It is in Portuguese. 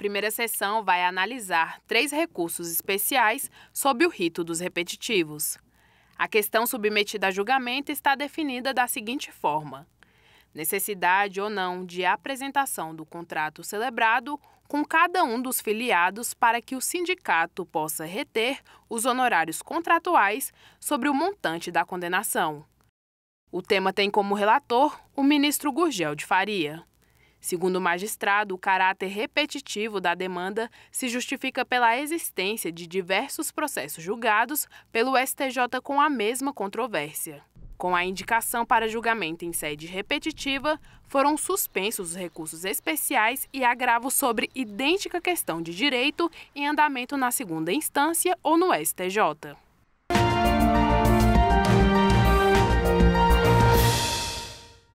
primeira sessão vai analisar três recursos especiais sob o rito dos repetitivos. A questão submetida a julgamento está definida da seguinte forma: necessidade ou não de apresentação do contrato celebrado com cada um dos filiados para que o sindicato possa reter os honorários contratuais sobre o montante da condenação. O tema tem como relator o ministro Gurgel de Faria. Segundo o magistrado, o caráter repetitivo da demanda se justifica pela existência de diversos processos julgados pelo STJ com a mesma controvérsia. Com a indicação para julgamento em sede repetitiva, foram suspensos os recursos especiais e agravos sobre idêntica questão de direito em andamento na segunda instância ou no STJ.